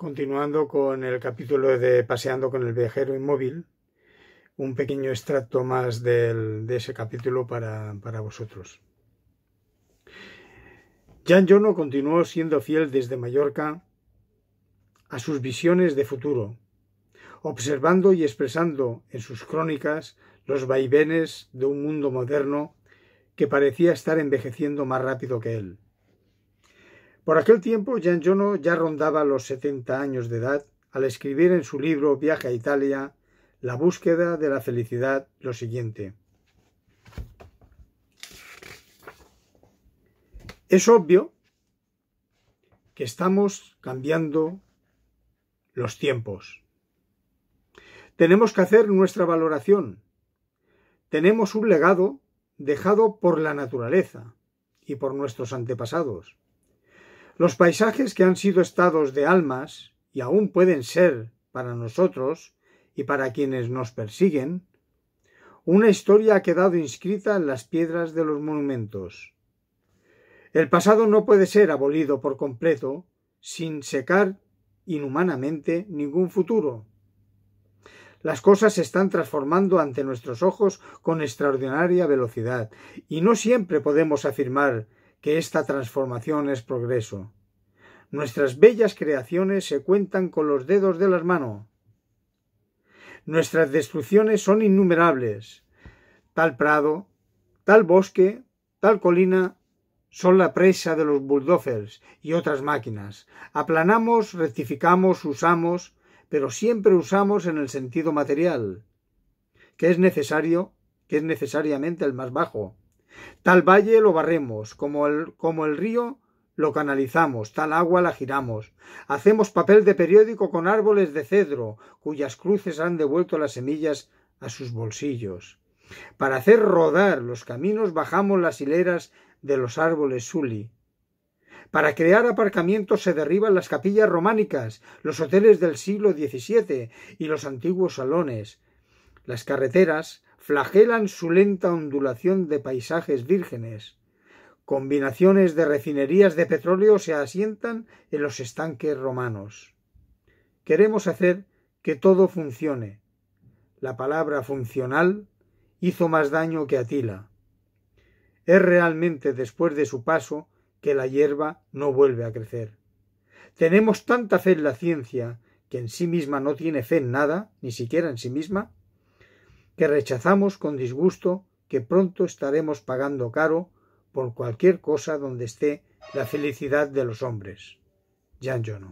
Continuando con el capítulo de Paseando con el viajero inmóvil, un pequeño extracto más de ese capítulo para, para vosotros. Jan Jono continuó siendo fiel desde Mallorca a sus visiones de futuro, observando y expresando en sus crónicas los vaivenes de un mundo moderno que parecía estar envejeciendo más rápido que él. Por aquel tiempo, Gian ya rondaba los 70 años de edad al escribir en su libro Viaje a Italia, La búsqueda de la felicidad, lo siguiente. Es obvio que estamos cambiando los tiempos. Tenemos que hacer nuestra valoración. Tenemos un legado dejado por la naturaleza y por nuestros antepasados. Los paisajes que han sido estados de almas, y aún pueden ser para nosotros y para quienes nos persiguen, una historia ha quedado inscrita en las piedras de los monumentos. El pasado no puede ser abolido por completo sin secar inhumanamente ningún futuro. Las cosas se están transformando ante nuestros ojos con extraordinaria velocidad, y no siempre podemos afirmar que esta transformación es progreso. Nuestras bellas creaciones se cuentan con los dedos de las manos. Nuestras destrucciones son innumerables. Tal prado, tal bosque, tal colina son la presa de los bulldozers y otras máquinas. Aplanamos, rectificamos, usamos, pero siempre usamos en el sentido material, que es necesario, que es necesariamente el más bajo. Tal valle lo barremos, como el, como el río lo canalizamos, tal agua la giramos. Hacemos papel de periódico con árboles de cedro, cuyas cruces han devuelto las semillas a sus bolsillos. Para hacer rodar los caminos bajamos las hileras de los árboles Suli. Para crear aparcamientos se derriban las capillas románicas, los hoteles del siglo XVII y los antiguos salones. Las carreteras flagelan su lenta ondulación de paisajes vírgenes. Combinaciones de refinerías de petróleo se asientan en los estanques romanos. Queremos hacer que todo funcione. La palabra funcional hizo más daño que Atila. Es realmente después de su paso que la hierba no vuelve a crecer. Tenemos tanta fe en la ciencia que en sí misma no tiene fe en nada, ni siquiera en sí misma, que rechazamos con disgusto que pronto estaremos pagando caro por cualquier cosa donde esté la felicidad de los hombres. Jan Jono.